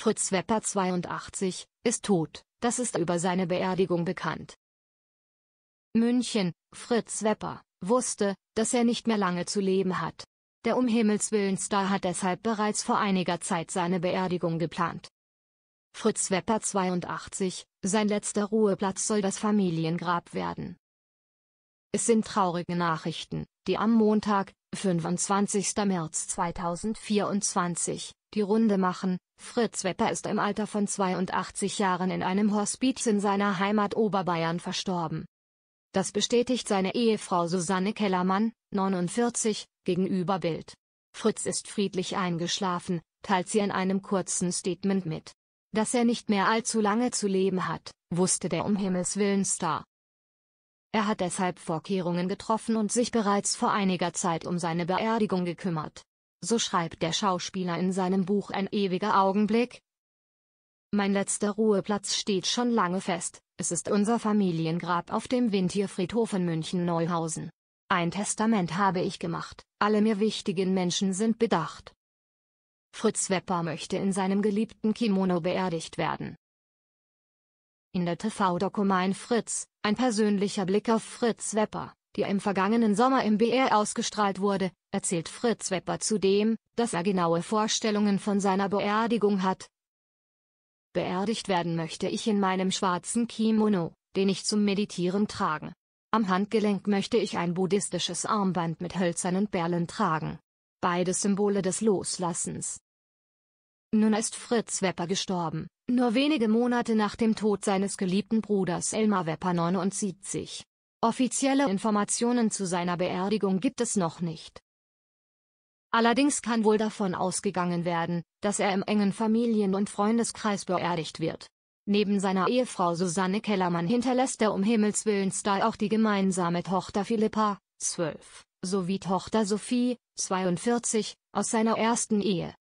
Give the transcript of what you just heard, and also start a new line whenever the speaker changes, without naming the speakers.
Fritz Wepper 82, ist tot, das ist über seine Beerdigung bekannt. München, Fritz Wepper, wusste, dass er nicht mehr lange zu leben hat. Der um Himmels Willen Star hat deshalb bereits vor einiger Zeit seine Beerdigung geplant. Fritz Wepper 82, sein letzter Ruheplatz soll das Familiengrab werden. Es sind traurige Nachrichten, die am Montag, 25. März 2024, die Runde machen. Fritz Wepper ist im Alter von 82 Jahren in einem Hospiz in seiner Heimat Oberbayern verstorben. Das bestätigt seine Ehefrau Susanne Kellermann, 49, gegenüber Bild. Fritz ist friedlich eingeschlafen, teilt sie in einem kurzen Statement mit. Dass er nicht mehr allzu lange zu leben hat, wusste der um Himmels Willen Star. Er hat deshalb Vorkehrungen getroffen und sich bereits vor einiger Zeit um seine Beerdigung gekümmert. So schreibt der Schauspieler in seinem Buch Ein ewiger Augenblick. Mein letzter Ruheplatz steht schon lange fest, es ist unser Familiengrab auf dem Wintierfriedhof in München-Neuhausen. Ein Testament habe ich gemacht, alle mir wichtigen Menschen sind bedacht. Fritz Wepper möchte in seinem geliebten Kimono beerdigt werden. In der TV-Doku Fritz, ein persönlicher Blick auf Fritz Wepper, die im vergangenen Sommer im BR ausgestrahlt wurde, erzählt Fritz Wepper zudem, dass er genaue Vorstellungen von seiner Beerdigung hat. Beerdigt werden möchte ich in meinem schwarzen Kimono, den ich zum Meditieren trage. Am Handgelenk möchte ich ein buddhistisches Armband mit hölzernen Perlen tragen. Beide Symbole des Loslassens. Nun ist Fritz Wepper gestorben, nur wenige Monate nach dem Tod seines geliebten Bruders Elmar Wepper 79. Offizielle Informationen zu seiner Beerdigung gibt es noch nicht. Allerdings kann wohl davon ausgegangen werden, dass er im engen Familien- und Freundeskreis beerdigt wird. Neben seiner Ehefrau Susanne Kellermann hinterlässt er um Himmels Willen Star auch die gemeinsame Tochter Philippa, 12, sowie Tochter Sophie, 42, aus seiner ersten Ehe.